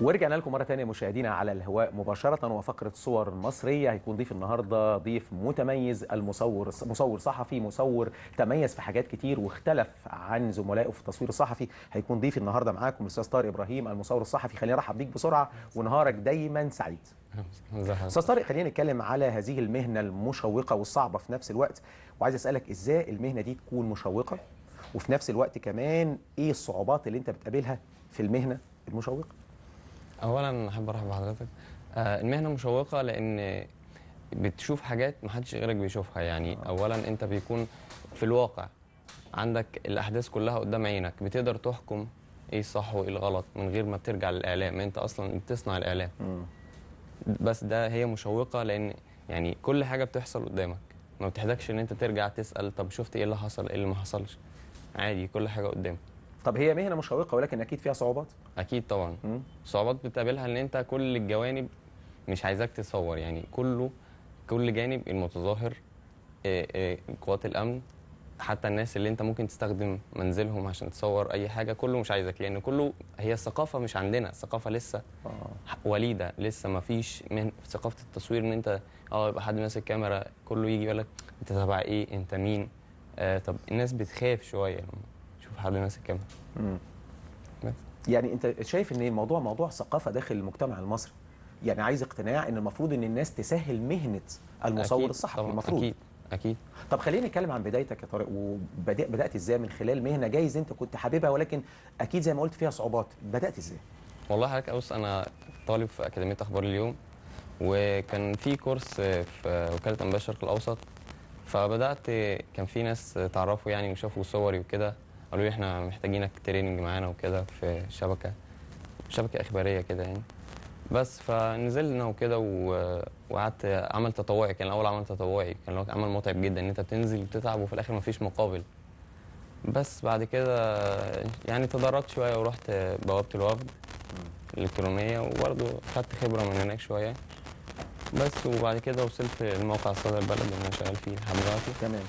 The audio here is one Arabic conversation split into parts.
ورجعنا لكم مرة ثانيه مشاهدينا على الهواء مباشرة وفقرة صور مصرية هيكون ضيف النهاردة ضيف متميز المصور مصور صحفي مصور تميز في حاجات كتير واختلف عن زملائه في التصوير الصحفي هيكون ضيف النهاردة معاكم الأستاذ طارق إبراهيم المصور الصحفي خلينا نرحب بيك بسرعة ونهارك دايما سعيد أستاذ طارق خلينا نتكلم على هذه المهنة المشوقة والصعبة في نفس الوقت وعايز أسألك إزاي المهنة دي تكون مشوقة وفي نفس الوقت كمان إيه الصعوبات اللي أنت بتقابلها في المهنة المشوقة اولا احب ارحب بحضرتك آه، المهنه مشوقه لان بتشوف حاجات محدش غيرك بيشوفها يعني آه. اولا انت بيكون في الواقع عندك الاحداث كلها قدام عينك بتقدر تحكم ايه الصح وايه الغلط من غير ما بترجع للاعلام انت اصلا بتصنع الاعلام بس ده هي مشوقه لان يعني كل حاجه بتحصل قدامك ما بتحتاجش ان انت ترجع تسال طب شفت ايه اللي حصل ايه اللي ما حصلش عادي كل حاجه قدامك طب هي مهنه مشوقه ولكن اكيد فيها صعوبات اكيد طبعا صعوبات بتقابلها ان انت كل الجوانب مش عايزاك تصور يعني كله كل جانب المتظاهر آه، آه، قوات الامن حتى الناس اللي انت ممكن تستخدم منزلهم عشان تصور اي حاجه كله مش عايزك لان كله هي الثقافه مش عندنا الثقافه لسه آه. وليده لسه ما فيش من في ثقافه التصوير ان انت اه يبقى حد ماسك كاميرا كله يجي يقول لك انت تبع ايه انت مين آه طب الناس بتخاف شويه حد ماسك كاميرا يعني انت شايف ان الموضوع موضوع ثقافه داخل المجتمع المصري يعني عايز اقتناع ان المفروض ان الناس تسهل مهنه المصور أكيد الصحفي طبعا المفروض اكيد اكيد طب خلينا نتكلم عن بدايتك يا طارق وبدات ازاي من خلال مهنه جايز انت كنت حاببها ولكن اكيد زي ما قلت فيها صعوبات بدات ازاي والله حضرتك بص انا طالب في اكاديميه اخبار اليوم وكان في كورس في وكاله انباء الشرق الاوسط فبدات كان في ناس تعرفوا يعني وشافوا صوري وكده قالوا لي احنا محتاجينك تريننج معانا وكده في شبكه شبكه اخباريه كده يعني بس فنزلنا وكده وقعدت عمل تطوعي كان الاول عمل تطوعي كان عمل متعب جدا ان انت بتنزل وتتعب وفي الاخر مفيش مقابل بس بعد كده يعني تدرجت شويه ورحت بوابه الوفد الالكترونيه وبرده خدت خبره من هناك شويه بس وبعد كده وصلت لموقع صدى البلد اللي انا شغال فيه لحد دلوقتي تمام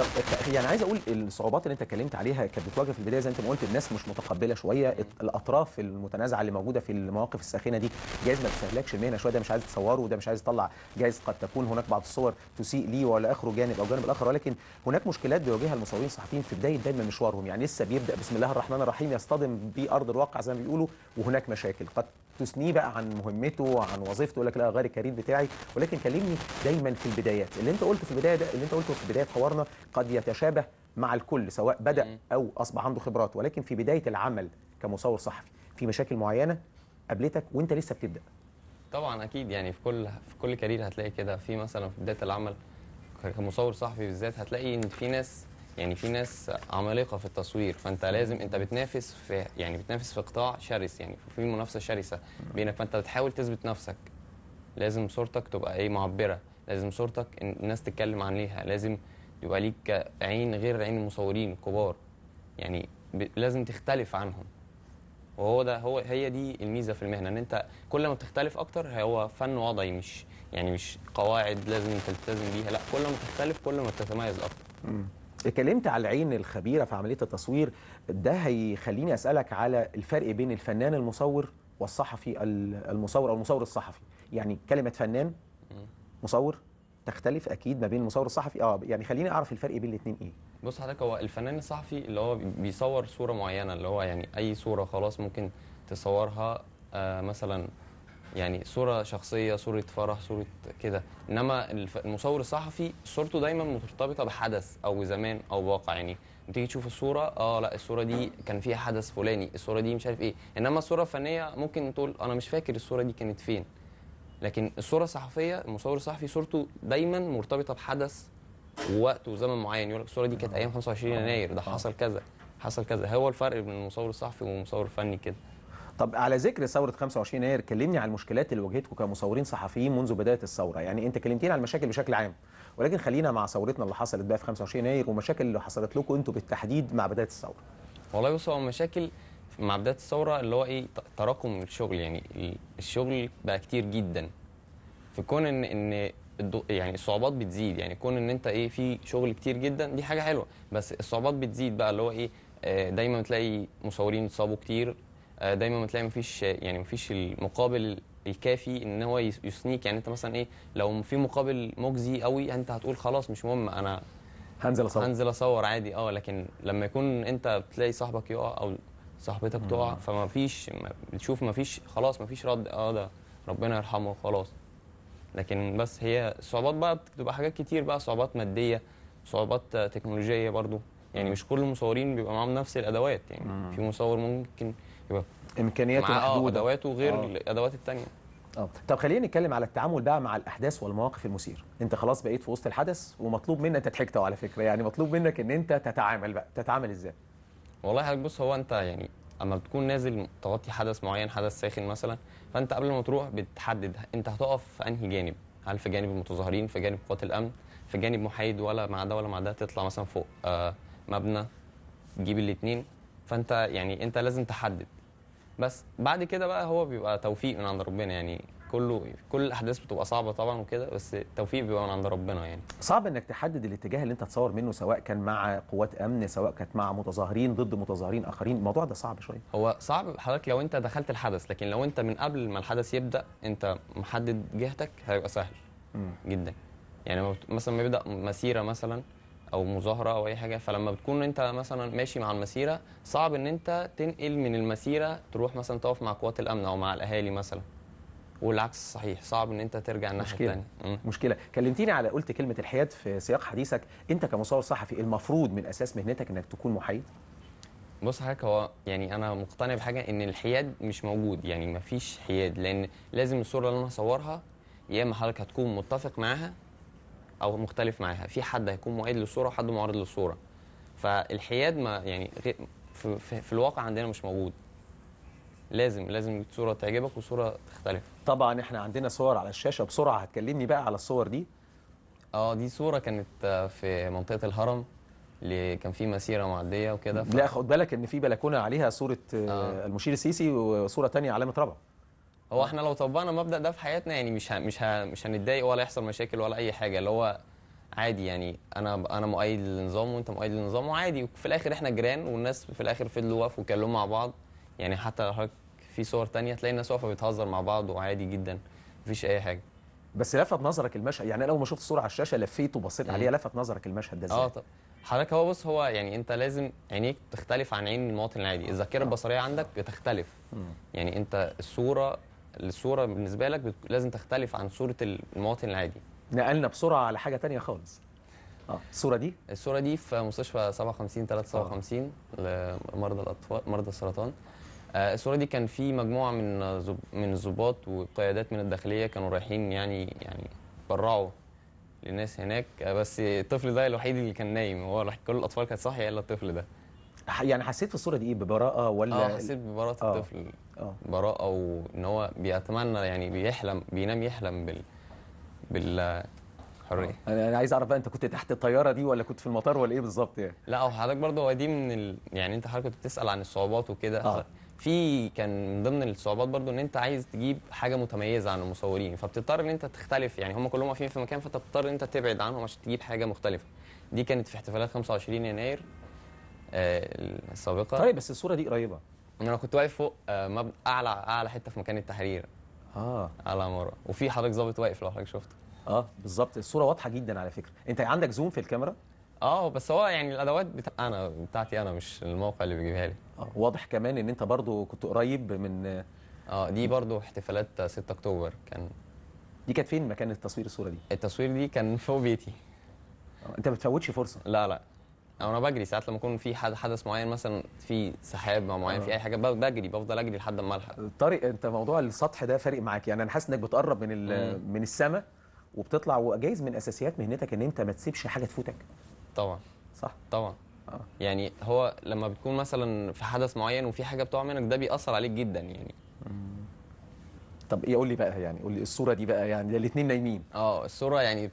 طب يعني عايز اقول الصعوبات اللي انت اتكلمت عليها كانت بتواجه في البدايه زي انت ما قلت الناس مش متقبله شويه الاطراف المتنازعه اللي موجوده في المواقف الساخنه دي جايز ما تسهلكش المهنه شويه ده مش عايز تصوره وده مش عايز يطلع جايز قد تكون هناك بعض الصور تسيء ليه ولا اخره جانب او جانب الاخر ولكن هناك مشكلات بيواجهها المصورين الصحفيين في بدايه دايما مشوارهم يعني لسه بيبدا بسم الله الرحمن الرحيم يصطدم بارض الواقع زي ما بيقولوا وهناك مشاكل قد تثنيه بقى عن مهمته وعن وظيفته يقول لك لا غير الكارير بتاعي ولكن كلمني دايما في البدايات اللي انت قلته في البدايه ده اللي انت قلته في بدايه حوارنا قد يتشابه مع الكل سواء بدا او اصبح عنده خبرات ولكن في بدايه العمل كمصور صحفي في مشاكل معينه قابلتك وانت لسه بتبدا طبعا اكيد يعني في كل في كل كارير هتلاقي كده في مثلا في بدايه العمل كمصور صحفي بالذات هتلاقي ان في ناس يعني في ناس عمالقه في التصوير فانت لازم انت بتنافس في يعني بتنافس في قطاع شرس يعني في منافسه شرسه بينك فانت بتحاول تثبت نفسك لازم صورتك تبقى ايه معبره لازم صورتك الناس تتكلم عليها لازم يبقى ليك عين غير عين المصورين الكبار يعني لازم تختلف عنهم وهو ده هو هي دي الميزه في المهنه ان انت كل ما بتختلف اكتر هو فن وضعي مش يعني مش قواعد لازم تلتزم بيها لا كل ما بتختلف كل ما بتتميز اكتر اتكلمت على العين الخبيره في عمليه التصوير ده هيخليني اسالك على الفرق بين الفنان المصور والصحفي المصور او المصور الصحفي يعني كلمه فنان مصور تختلف اكيد ما بين المصور الصحفي اه يعني خليني اعرف الفرق بين الاثنين ايه بص حضرتك هو الفنان الصحفي اللي هو بيصور صوره معينه اللي هو يعني اي صوره خلاص ممكن تصورها آه مثلا يعني صوره شخصيه صوره فرح صوره كده انما المصور الصحفي صورته دايما مرتبطه بحدث او زمان او واقع يعني تيجي تشوف الصوره اه لا الصوره دي كان فيها حدث فلاني الصوره دي مش عارف ايه انما الصوره الفنيه ممكن تقول انا مش فاكر الصوره دي كانت فين لكن الصوره الصحفيه المصور الصحفي صورته دايما مرتبطه بحدث ووقت وزمن معين يقول لك الصوره دي كانت ايام 25 يناير ده آه. حصل كذا حصل كذا هو الفرق بين المصور الصحفي والمصور الفني كده طب على ذكر ثوره 25 يناير كلمني عن المشكلات اللي واجهتكم كمصورين صحفيين منذ بدايه الثوره يعني انت كلمتيني عن المشاكل بشكل عام ولكن خلينا مع ثورتنا اللي حصلت بقى في 25 يناير والمشاكل اللي حصلت لكم انتوا بالتحديد مع بدايه الثوره والله بص هو مشاكل مع بدايه الثوره اللي هو ايه تراكم الشغل يعني الشغل بقى كتير جدا في كون ان ان يعني الصعوبات بتزيد يعني كون ان انت ايه في شغل كتير جدا دي حاجه حلوه بس الصعوبات بتزيد بقى اللي هو ايه آه، دايما بتلاقي مصورين اتصابوا كتير آه، دايما بتلاقي مفيش يعني مفيش المقابل الكافي ان هو يثنيك يعني انت مثلا ايه لو في مقابل مجزي قوي انت هتقول خلاص مش مهم انا هنزل اصور هنزل اصور عادي اه لكن لما يكون انت بتلاقي صاحبك يقع او صاحبتك تقع فما فيش بتشوف ما فيش خلاص ما فيش رد اه ده ربنا يرحمه خلاص لكن بس هي الصعوبات بقى بتبقى حاجات كتير بقى صعوبات ماديه صعوبات تكنولوجيه برضو يعني مش كل المصورين بيبقى معاهم نفس الادوات يعني في مصور ممكن يبقى امكانياته آه، محدوده ادواته غير آه. الادوات الثانيه اه طب خلينا نتكلم على التعامل بقى مع الاحداث والمواقف المثيره انت خلاص بقيت في وسط الحدث ومطلوب منك انت ضحكت على فكره يعني مطلوب منك ان انت تتعامل بقى تتعامل ازاي والله حضرتك بص هو انت يعني اما بتكون نازل تغطي حدث معين حدث ساخن مثلا فانت قبل ما تروح بتحدد انت هتقف في انهي جانب هل في جانب المتظاهرين في جانب قوات الامن في جانب محايد ولا مع ده ولا مع ده تطلع مثلا فوق آه، مبنى تجيب الاثنين فانت يعني انت لازم تحدد بس بعد كده بقى هو بيبقى توفيق من عند ربنا يعني كله كل الاحداث بتبقى صعبه طبعا وكده بس التوفيق بيبقى من عند ربنا يعني صعب انك تحدد الاتجاه اللي انت تصور منه سواء كان مع قوات امن سواء كانت مع متظاهرين ضد متظاهرين اخرين الموضوع ده صعب شويه هو صعب حضرتك لو انت دخلت الحدث لكن لو انت من قبل ما الحدث يبدا انت محدد جهتك هيبقى سهل م. جدا يعني مثلا ما يبدا مسيره مثلا او مظاهره او اي حاجه فلما بتكون انت مثلا ماشي مع المسيره صعب ان انت تنقل من المسيره تروح مثلا تقف مع قوات الامن او مع الاهالي مثلا والعكس صحيح صعب ان انت ترجع الناحيه الثانيه مشكله, مشكلة. كلمتيني على قلت كلمه الحياد في سياق حديثك انت كمصور صحفي المفروض من اساس مهنتك انك تكون محايد بص حضرتك هو يعني انا مقتنع بحاجه ان الحياد مش موجود يعني مفيش حياد لان لازم الصوره اللي انا هصورها يا اما حضرتك هتكون متفق معاها او مختلف معاها في حد هيكون معيد للصوره وحد معارض للصوره فالحياد ما يعني في, في, في الواقع عندنا مش موجود لازم لازم صوره تعجبك وصوره تختلف طبعا احنا عندنا صور على الشاشه بسرعه هتكلمني بقى على الصور دي اه دي صوره كانت آه، في منطقه الهرم اللي كان في مسيره معديه وكده ف... لا خد بالك ان في بلكونه عليها صوره آه. آه. المشير السيسي وصوره ثانيه علامه رابعه هو آه. احنا لو طبقنا المبدا ده في حياتنا يعني مش مش مش هنتضايق ولا يحصل مشاكل ولا اي حاجه اللي هو عادي يعني انا انا مؤيد للنظام وانت مؤيد للنظام وعادي وفي الاخر احنا جيران والناس في الاخر فضلوا واقفوا وكلموا مع بعض يعني حتى لو حضرتك في صور تانية تلاقي الناس واقفه بتهزر مع بعض وعادي جدا مفيش اي حاجه بس لفت نظرك المشهد يعني انا اول ما شفت الصوره على الشاشه لفيت وبصيت عليها لفت نظرك المشهد ده ازاي؟ اه طب حضرتك هو بص هو يعني انت لازم عينيك تختلف عن عين المواطن العادي الذاكره آه. البصريه عندك بتختلف يعني انت الصوره الصوره بالنسبه لك لازم تختلف عن صوره المواطن العادي نقلنا بسرعه على حاجه تانية خالص اه الصوره دي الصوره دي في مستشفى 57 357 آه. لمرضى الاطفال مرضى السرطان آه الصوره دي كان في مجموعه من زب... من الظباط وقيادات من الداخليه كانوا رايحين يعني يعني برعوا للناس هناك آه، بس الطفل ده الوحيد اللي كان نايم هو كل الاطفال كانت صاحيه الا الطفل ده يعني حسيت في الصوره دي ايه ببراءه ولا اه حسيت ببراءه آه، الطفل آه. براءه وان هو بيتمنى يعني بيحلم بينام يحلم بال بال حريه آه، انا انا عايز اعرف بقى انت كنت تحت الطياره دي ولا كنت في المطار ولا ايه بالظبط يعني لا وحضرتك برضه هو دي من ال... يعني انت حضرتك كنت بتسال عن الصعوبات وكده آه. في كان من ضمن الصعوبات برضه ان انت عايز تجيب حاجه متميزه عن المصورين فبتضطر ان انت تختلف يعني هم كلهم واقفين في مكان فانت بتضطر ان انت تبعد عنهم عشان تجيب حاجه مختلفه دي كانت في احتفالات 25 يناير آه، السابقه طيب بس الصوره دي قريبه انا كنت واقف فوق آه، مب... اعلى اعلى حته في مكان التحرير اه اعلى عماره وفي حضرتك ظابط واقف لو حضرتك شفته اه بالظبط الصوره واضحه جدا على فكره انت عندك زوم في الكاميرا اه بس هو يعني الادوات بتاع انا بتاعتي انا مش الموقع اللي بيجيبها لي اه واضح كمان ان انت برضو كنت قريب من اه دي برضو احتفالات 6 اكتوبر كان دي كانت فين مكان التصوير الصوره دي التصوير دي كان فوق بيتي آه. انت ما بتفوتش فرصه لا لا او انا بجري ساعات لما يكون في حد حدث معين مثلا في سحاب معين في آه. اي حاجه بجري بفضل اجري لحد ما الحق طارق انت موضوع السطح ده فارق معاك يعني انا حاسس انك بتقرب من من السما وبتطلع وجايز من اساسيات مهنتك ان انت ما تسيبش حاجه تفوتك طبعا صح طبعا آه. يعني هو لما بتكون مثلا في حدث معين وفي حاجه بتقع منك ده بيأثر عليك جدا يعني طب ايه قول لي بقى يعني قول لي الصوره دي بقى يعني الاثنين نايمين اه الصوره يعني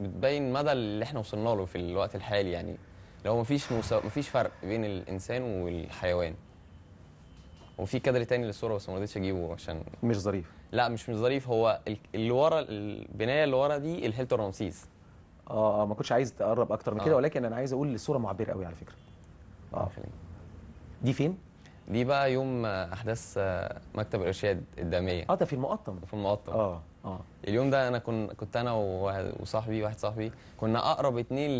بتبين مدى اللي احنا وصلنا له في الوقت الحالي يعني لو مفيش مسا... مفيش فرق بين الانسان والحيوان وفي كادر تاني للصوره بس ما رضيتش اجيبه عشان مش ظريف لا مش مش ظريف هو اللي ورا البنايه اللي ورا دي الهيلتون رمسيس اه اه ما كنتش عايز تقرب اكتر من آه. كده ولكن انا عايز اقول الصوره معبره قوي على فكره اه, آه، دي فين دي بقى يوم احداث آه، مكتب الارشاد الداميه اه ده في المقطم في المقطم اه اه اليوم ده انا كن كنت انا وصاحبي واحد صاحبي كنا اقرب اتنين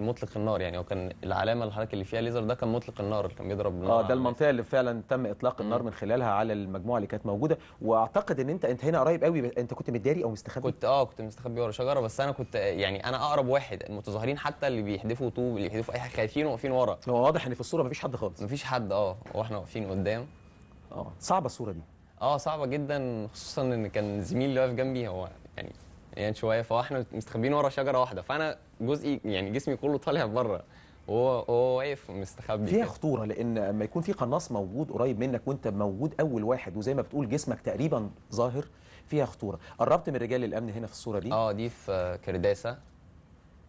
لمطلق النار يعني هو كان العلامه اللي حضرتك اللي فيها ليزر ده كان مطلق النار اللي كان بيضرب النار اه ده المنطقه اللي فعلا تم اطلاق النار من خلالها على المجموعه اللي كانت موجوده واعتقد ان انت انت هنا قريب قوي انت كنت متداري او مستخبي كنت اه كنت مستخبي ورا شجره بس انا كنت يعني انا اقرب واحد المتظاهرين حتى اللي بيحدفوا طوب اللي بيحدفوا اي حاجه خايفين واقفين ورا هو واضح ان في الصوره مفيش حد خالص مفيش حد اه واحنا واقفين قدام اه صعبه الصوره دي اه صعبه جدا خصوصا ان كان زميلي اللي واقف جنبي هو يعني يعني شويه فاحنا مستخبيين ورا شجره واحده فانا جزئي يعني جسمي كله طالع بره وهو هو واقف مستخبي فيها خطوره لان لما يكون في قناص موجود قريب منك وانت موجود اول واحد وزي ما بتقول جسمك تقريبا ظاهر فيها خطوره قربت من رجال الامن هنا في الصوره دي اه دي في كرداسه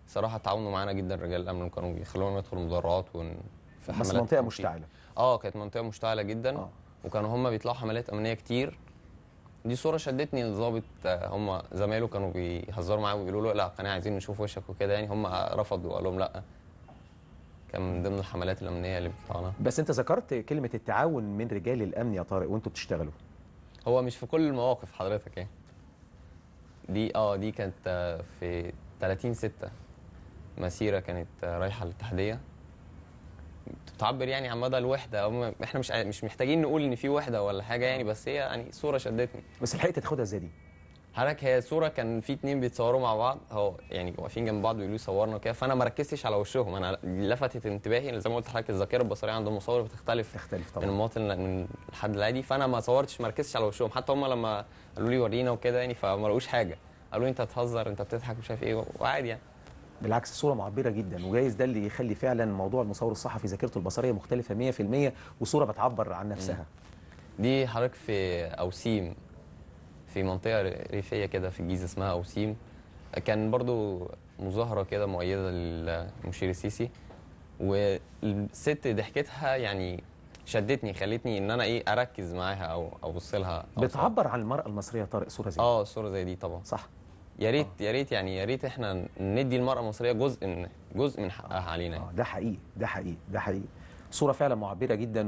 صراحه تعاونوا معانا جدا رجال الامن كانوا بيخلونا ندخل مدرعات ون في بس منطقه مشتعله اه كانت منطقه مشتعله جدا آه. وكانوا هم بيطلعوا حملات امنيه كتير دي صوره شدتني الضابط آه، هم زمايله كانوا بيهزروا معاه وبيقولوا له لا القناه عايزين نشوف وشك وكده يعني هم رفضوا وقال لهم لا كان من ضمن الحملات الامنيه اللي بتطلعنا بس انت ذكرت كلمه التعاون من رجال الامن يا طارق وانتوا بتشتغلوا هو مش في كل المواقف حضرتك يعني دي اه دي كانت آه، في 30 6 مسيره كانت آه، رايحه للتحديه بتعبر يعني عن مدى الوحده احنا مش مش محتاجين نقول ان في وحده ولا حاجه يعني بس هي يعني صوره شدتني بس لحقت تاخدها ازاي دي؟ حضرتك هي صوره كان في اتنين بيتصوروا مع بعض هو يعني واقفين جنب بعض بيقولوا صورنا كده فانا ما ركزتش على وشهم انا لفتت انتباهي زي ما قلت لحضرتك الذاكره البصريه عند المصور بتختلف تختلف طبعا من المواطن من الحد العادي فانا ما صورتش ما ركزتش على وشهم حتى هم لما قالوا لي ورينا وكده يعني فما لقوش حاجه قالوا لي انت بتهزر انت بتضحك مش عارف ايه وعادي يعني بالعكس صوره معبره جدا وجايز ده اللي يخلي فعلا موضوع المصور الصحفي ذاكرته البصريه مختلفه 100% وصوره بتعبر عن نفسها دي حضرتك في اوسيم في منطقه ريفيه كده في الجيزه اسمها اوسيم كان برضو مظاهره كده مؤيده للمشير السيسي والست ضحكتها يعني شدتني خلتني ان انا ايه اركز معاها او ابص لها بتعبر عن المراه المصريه طارق صوره زي دي اه صوره زي دي طبعا صح يا ريت آه. يا ريت يعني يا ريت احنا ندي المراه المصريه جزء من جزء من حقها آه. علينا آه، ده حقيقي ده حقيقي ده حقيقي صورة فعلا معبرة جدا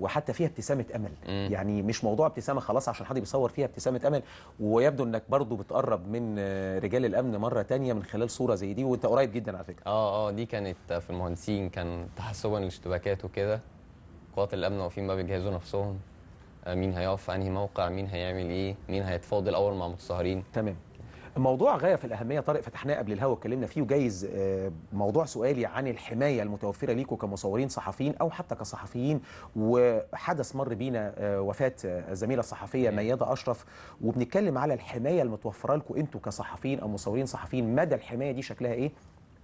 وحتى فيها ابتسامة أمل م. يعني مش موضوع ابتسامة خلاص عشان حد بيصور فيها ابتسامة أمل ويبدو أنك برضو بتقرب من رجال الأمن مرة تانية من خلال صورة زي دي وأنت قريب جدا على فكرة اه اه دي كانت في المهندسين كان تحسبا للاشتباكات وكده قوات الأمن واقفين بقى بيجهزوا نفسهم مين هيقف في أنهي موقع مين هيعمل إيه مين هيتفاضل أول مع متصهرين تمام موضوع غايه في الاهميه طارق فتحناه قبل الهوا اتكلمنا فيه وجايز آه، موضوع سؤالي عن الحمايه المتوفره ليكم كمصورين صحفيين او حتى كصحفيين وحدث مر بينا آه، وفاه الزميله آه، الصحفيه مياده اشرف وبنتكلم على الحمايه المتوفره لكم أنتوا كصحفيين او مصورين صحفيين مدى الحمايه دي شكلها ايه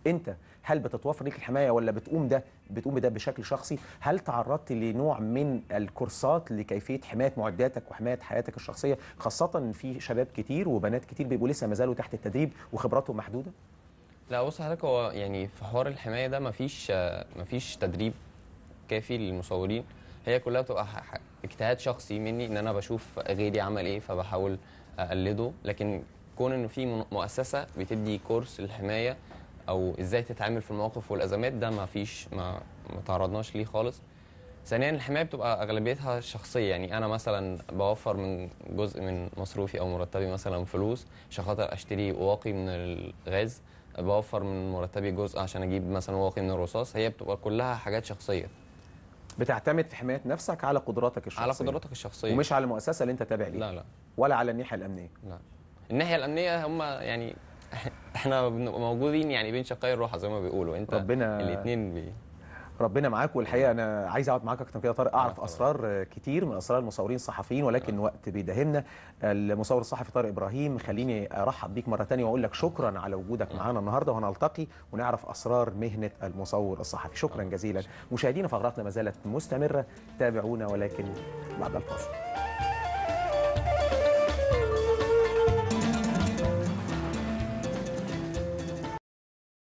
انت هل بتتوفر ليك الحمايه ولا بتقوم ده بتقوم بده بشكل شخصي هل تعرضت لنوع من الكورسات لكيفيه حمايه معداتك وحمايه حياتك الشخصيه خاصه ان في شباب كتير وبنات كتير بيبقوا لسه ما زالوا تحت التدريب وخبراتهم محدوده لا بص حضرتك هو يعني في حوار الحمايه ده مفيش مفيش تدريب كافي للمصورين هي كلها بتبقى اجتهاد شخصي مني ان انا بشوف غيري عمل ايه فبحاول اقلده لكن كون ان في مؤسسه بتدي كورس للحمايه او ازاي تتعامل في المواقف والازمات ده ما فيش ما ما تعرضناش ليه خالص ثانيا الحمايه بتبقى اغلبيتها شخصيه يعني انا مثلا بوفر من جزء من مصروفي او مرتبي مثلا فلوس عشان خاطر اشتري واقي من الغاز بوفر من مرتبي جزء عشان اجيب مثلا واقي من الرصاص هي بتبقى كلها حاجات شخصيه بتعتمد في حمايه نفسك على قدراتك الشخصيه على قدراتك الشخصيه ومش على المؤسسه اللي انت تابع ليها لا لا ولا على الناحيه الامنيه لا الناحيه الامنيه هم يعني احنا موجودين يعني بين شقي الروحه زي ما بيقولوا انت ربنا الاثنين بي... ربنا معاك والحقيقه انا عايز اقعد معاك اكتر من كده طارق آه، اعرف اسرار كتير من اسرار المصورين الصحفيين ولكن آه. وقت بيداهمنا المصور الصحفي طارق ابراهيم خليني ارحب بيك مره ثانيه واقول لك شكرا على وجودك آه. معانا النهارده وهنلتقي ونعرف اسرار مهنه المصور الصحفي شكرا جزيلا مشاهدينا فقراتنا ما زالت مستمره تابعونا ولكن بعد الفاصل